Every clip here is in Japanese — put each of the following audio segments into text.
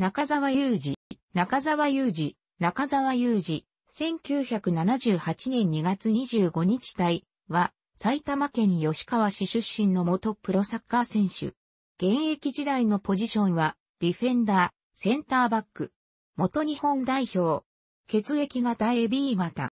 中沢雄二、中沢雄二、中沢雄二、1978年2月25日帯は、埼玉県吉川市出身の元プロサッカー選手。現役時代のポジションは、ディフェンダー、センターバック。元日本代表。血液型 AB 型。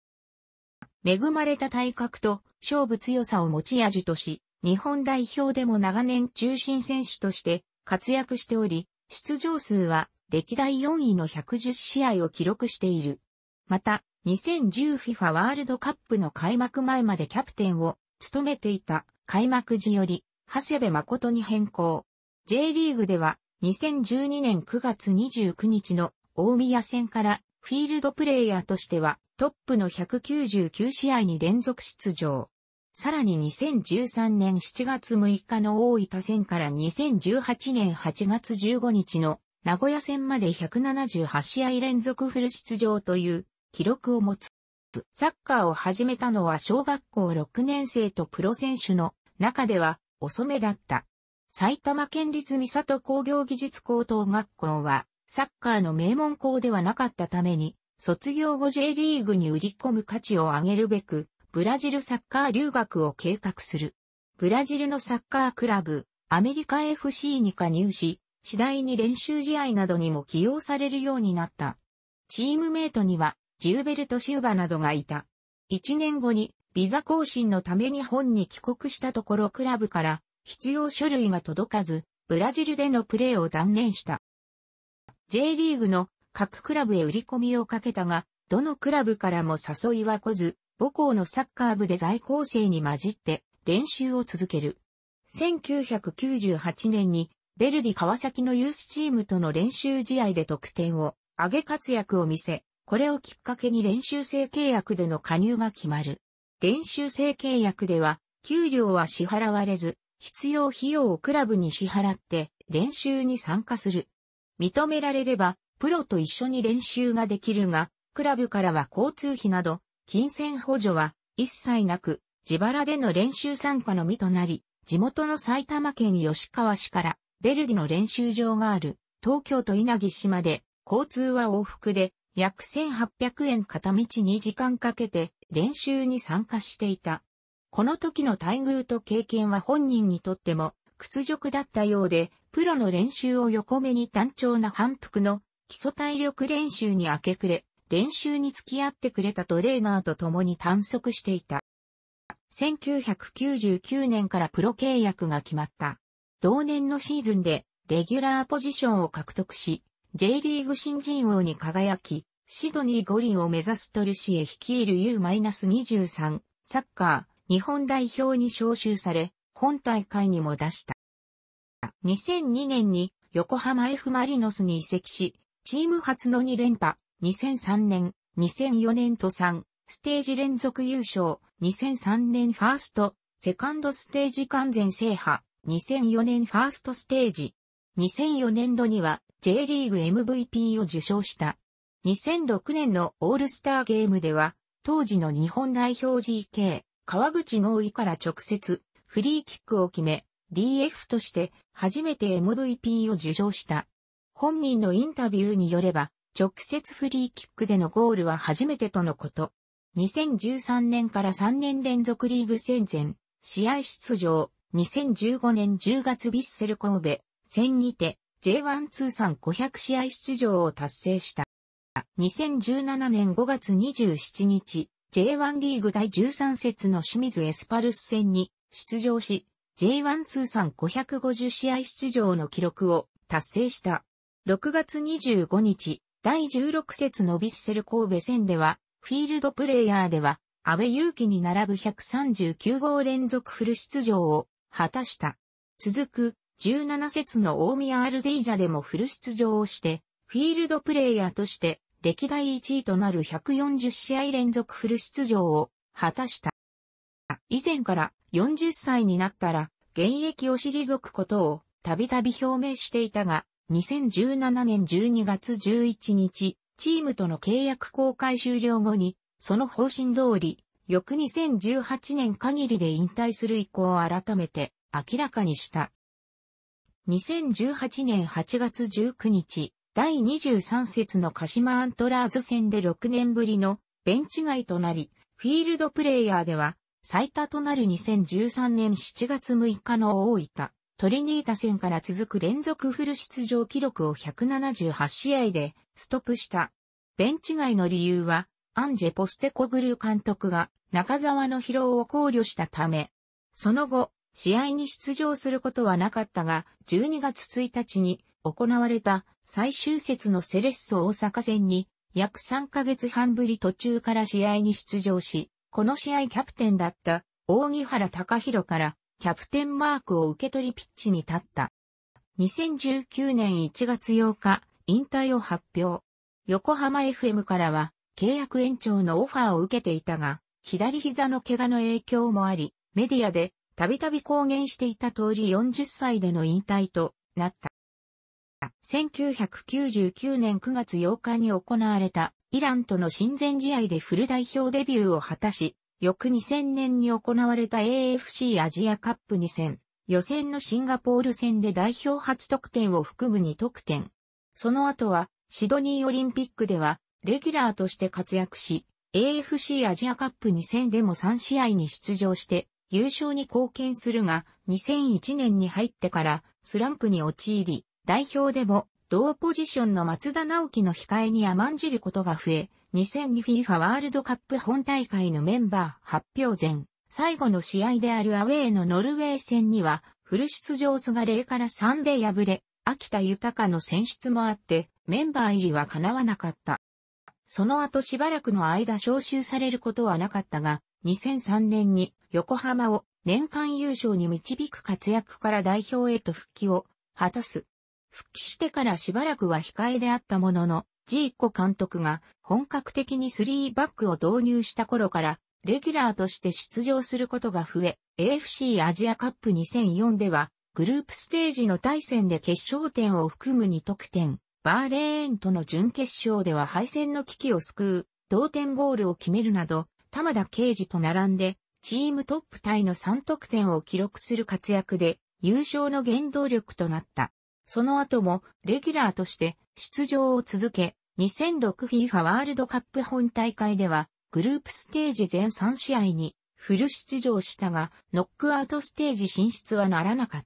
恵まれた体格と勝負強さを持ち味とし、日本代表でも長年中心選手として活躍しており、出場数は歴代4位の110試合を記録している。また、2010FIFA ワールドカップの開幕前までキャプテンを務めていた開幕時より、長谷部誠に変更。J リーグでは、2012年9月29日の大宮戦からフィールドプレイヤーとしてはトップの199試合に連続出場。さらに2013年7月6日の大分戦から2018年8月15日の名古屋戦まで178試合連続フル出場という記録を持つ。サッカーを始めたのは小学校6年生とプロ選手の中では遅めだった。埼玉県立三里工業技術高等学校はサッカーの名門校ではなかったために卒業後 J リーグに売り込む価値を上げるべくブラジルサッカー留学を計画する。ブラジルのサッカークラブアメリカ FC に加入し次第に練習試合などにも起用されるようになった。チームメイトには、ジウベルト・シューバなどがいた。1年後に、ビザ更新のため日本に帰国したところクラブから必要書類が届かず、ブラジルでのプレーを断念した。J リーグの各クラブへ売り込みをかけたが、どのクラブからも誘いは来ず、母校のサッカー部で在校生に混じって練習を続ける。1998年にベルディ川崎のユースチームとの練習試合で得点を上げ活躍を見せ、これをきっかけに練習生契約での加入が決まる。練習生契約では、給料は支払われず、必要費用をクラブに支払って練習に参加する。認められれば、プロと一緒に練習ができるが、クラブからは交通費など、金銭補助は一切なく、自腹での練習参加のみとなり、地元の埼玉県吉川市からヴェルディの練習場がある東京都稲城市まで交通は往復で約1800円片道2時間かけて練習に参加していた。この時の待遇と経験は本人にとっても屈辱だったようで、プロの練習を横目に単調な反復の基礎体力練習に明け暮れ、練習に付き合ってくれたトレーナーと共に探索していた。1999年からプロ契約が決まった。同年のシーズンでレギュラーポジションを獲得し、J リーグ新人王に輝き、シドニー五輪を目指すトルシエ率いる U-23 サッカー日本代表に招集され、本大会にも出した。2002年に横浜 F マリノスに移籍し、チーム初の2連覇、2003年、2004年と3、ステージ連続優勝、2003年ファースト、セカンドステージ完全制覇、2004年ファーストステージ。2004年度には J リーグ MVP を受賞した。2006年のオールスターゲームでは、当時の日本代表 GK、川口農医から直接、フリーキックを決め、DF として初めて MVP を受賞した。本人のインタビューによれば、直接フリーキックでのゴールは初めてとのこと。2013年から3年連続リーグ戦前、試合出場、2015年10月ビッセル神戸戦にて J1 通算500試合出場を達成した。2017年5月27日、J1 リーグ第13節の清水エスパルス戦に出場し、J1 通算550試合出場の記録を達成した。6月25日、第16節のビッセル神戸戦では、フィールドプレイヤーでは、安倍祐樹に並ぶ139号連続フル出場を果たした。続く、17節の大宮アルディージャでもフル出場をして、フィールドプレイヤーとして、歴代1位となる140試合連続フル出場を果たした。以前から40歳になったら、現役を退くことをたびたび表明していたが、2017年12月11日、チームとの契約公開終了後に、その方針通り、翌2018年限りで引退する意向を改めて明らかにした。2018年8月19日、第23節の鹿島アントラーズ戦で6年ぶりのベンチ外となり、フィールドプレイヤーでは最多となる2013年7月6日の大分、トリニータ戦から続く連続フル出場記録を178試合でストップした。ベンチ外の理由はアンジェ・ポステコグルー監督が中沢の疲労を考慮したため、その後、試合に出場することはなかったが、12月1日に行われた最終節のセレッソ大阪戦に約3ヶ月半ぶり途中から試合に出場し、この試合キャプテンだった大木原隆弘からキャプテンマークを受け取りピッチに立った。2019年1月8日、引退を発表。横浜 FM からは、契約延長のオファーを受けていたが、左膝の怪我の影響もあり、メディアでたびたび公言していた通り40歳での引退となった。1999年9月8日に行われたイランとの親善試合でフル代表デビューを果たし、翌2000年に行われた AFC アジアカップ2戦、予選のシンガポール戦で代表初得点を含む2得点。その後は、シドニーオリンピックでは、レギュラーとして活躍し、AFC アジアカップ2戦でも3試合に出場して優勝に貢献するが、2001年に入ってからスランプに陥り、代表でも同ポジションの松田直樹の控えに甘んじることが増え、2002FIFA ワールドカップ本大会のメンバー発表前、最後の試合であるアウェーのノルウェー戦には、フル出場すが0から3で敗れ、秋田豊の選出もあって、メンバー入りは叶わなかった。その後しばらくの間招集されることはなかったが、2003年に横浜を年間優勝に導く活躍から代表へと復帰を果たす。復帰してからしばらくは控えであったものの、ジーコ監督が本格的に3バックを導入した頃から、レギュラーとして出場することが増え、AFC アジアカップ2004では、グループステージの対戦で決勝点を含む2得点、バーレーンとの準決勝では敗戦の危機を救う、同点ゴールを決めるなど、玉田啓司と並んで、チームトップタイの3得点を記録する活躍で、優勝の原動力となった。その後も、レギュラーとして出場を続け、2006FIFA ワールドカップ本大会では、グループステージ全3試合にフル出場したが、ノックアウトステージ進出はならなかっ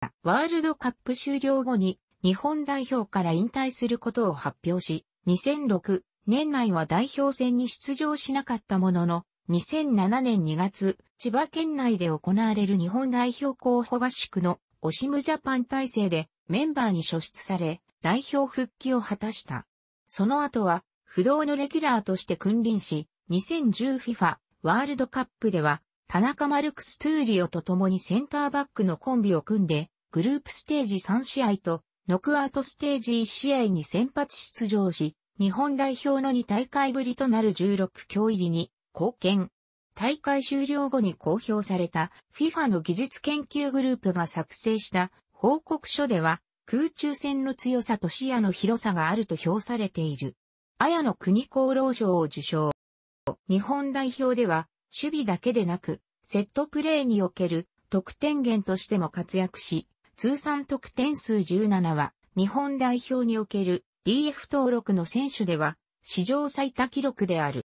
た。ワールドカップ終了後に日本代表から引退することを発表し、2006年内は代表戦に出場しなかったものの、2007年2月、千葉県内で行われる日本代表候補合宿のオシムジャパン体制でメンバーに初出され、代表復帰を果たした。その後は、不動のレギュラーとして君臨し、2010FIFA ワールドカップでは、田中マルクス・トゥーリオと共にセンターバックのコンビを組んで、グループステージ3試合とノクアウトステージ1試合に先発出場し、日本代表の2大会ぶりとなる16強入りに貢献。大会終了後に公表された FIFA の技術研究グループが作成した報告書では空中戦の強さと視野の広さがあると評されている。綾野国厚労省を受賞。日本代表では守備だけでなくセットプレーにおける得点源としても活躍し、通算得点数17は、日本代表における DF 登録の選手では、史上最多記録である。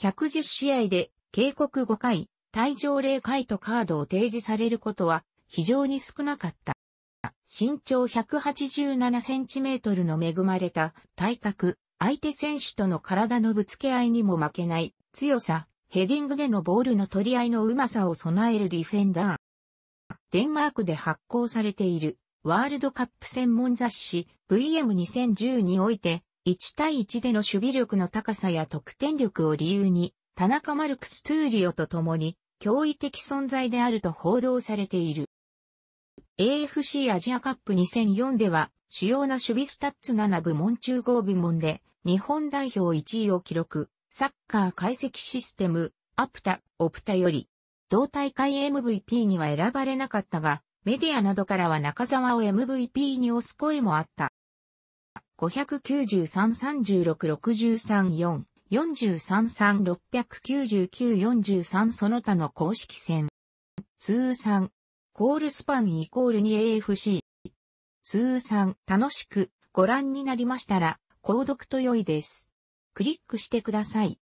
110試合で、警告5回、退場0回とカードを提示されることは、非常に少なかった。身長187センチメートルの恵まれた体格、相手選手との体のぶつけ合いにも負けない強さ、ヘディングでのボールの取り合いのうまさを備えるディフェンダー。デンマークで発行されているワールドカップ専門雑誌 VM2010 において1対1での守備力の高さや得点力を理由に田中マルクス・トゥーリオと共に驚異的存在であると報道されている。AFC アジアカップ2004では主要な守備スタッツ7部門中合部門で日本代表1位を記録、サッカー解析システム、アプタ、オプタより同大会 MVP には選ばれなかったが、メディアなどからは中沢を MVP に推す声もあった。593-36-63-4 433-699-43その他の公式戦。通算。コールスパンイコール 2AFC。通算。楽しくご覧になりましたら、購読と良いです。クリックしてください。